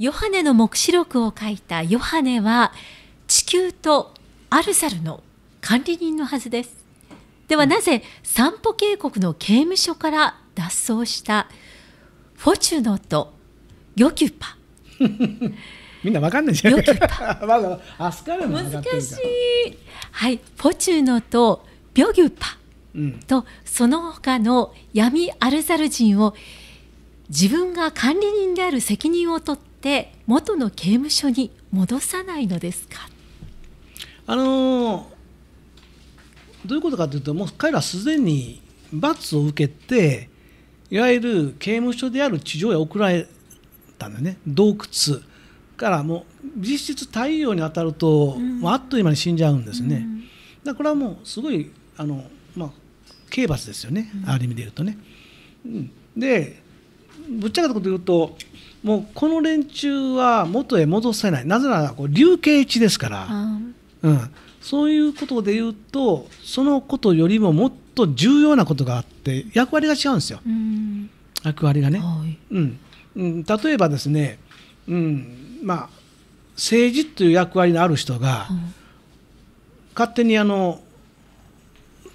ヨハネの黙示録を書いたヨハネは地球とアルサルの管理人のはずですではなぜ散歩渓谷の刑務所から脱走したフォチュノとヨキュパみんなわかんないじゃん。ヨキュパ。まだアスカル難しい。はい、フォチュノとビョギュパと、その他の闇アルサル人を自分が管理人である責任を取ってて元の刑務所に戻さないのですかあのどういうことかというともう彼らすでに罰を受けていわゆる刑務所である地上へ送られたんだよね洞窟からもう実質太陽に当たると、うん、あっという間に死んじゃうんですね、うん、だからこれはもうすごいあの、まあ、刑罰ですよね、うん、ある意味で言うとね。うん、でぶっちゃけたこと言うともうこの連中は元へ戻せないなぜならこう流刑地ですから、うん、そういうことで言うとそのことよりももっと重要なことがあって役割が違うんですよ、役割がね、はい、うんうん、例えばですね、うんまあ、政治という役割のある人が、うん、勝手にあの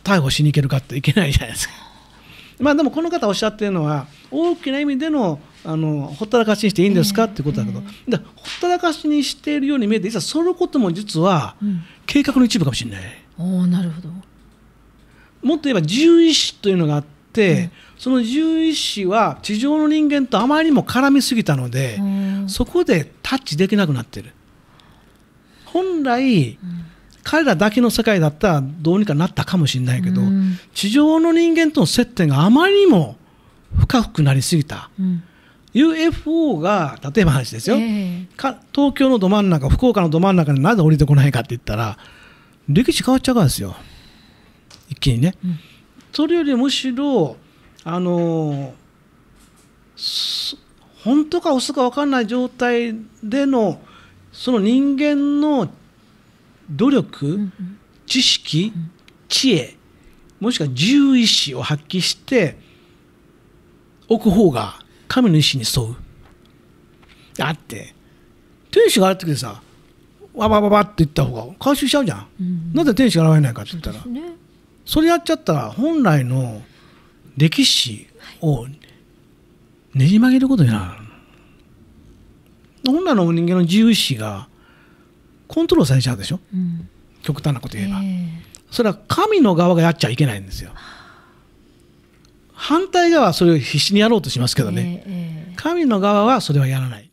逮捕しに行けるかっていけないじゃないですか。まあ、でもこの方おっしゃってるのは大きな意味でのあのほったらかしにしていいんですかってことだけど、えー、ほったらかしにしているように見えて実はそのことも実は計画の一部かもしれない。うん、おなるほどもっと言えば獣医師というのがあって、うん、その獣医師は地上の人間とあまりにも絡みすぎたので、うん、そこでタッチできなくなってる。本来、うん彼らだけの世界だったらどうにかなったかもしれないけど、うん、地上の人間との接点があまりにも深くなりすぎた、うん、UFO が例えば話ですよ、えー、東京のど真ん中福岡のど真ん中になぜ降りてこないかって言ったら歴史変わっちゃうからですよ一気にね、うん、それよりむしろあの本当か嘘か分かんない状態でのその人間の努力、知識、知恵もしくは自由意志を発揮しておく方が神の意志に沿う。だって天使が現ってきてさわばばばって言った方が回収しちゃうじゃん、うん、なぜ天使が現れないかって言ったらそ、ね,、れやっちゃったら本来の歴史をねじ曲げることになる、はい、本来の人間の自由意志がコントロールされちゃうでしょ、うん、極端なこと言えば、えー、それは神の側がやっちゃいけないんですよ反対側はそれを必死にやろうとしますけどね、えーえー、神の側はそれはやらない。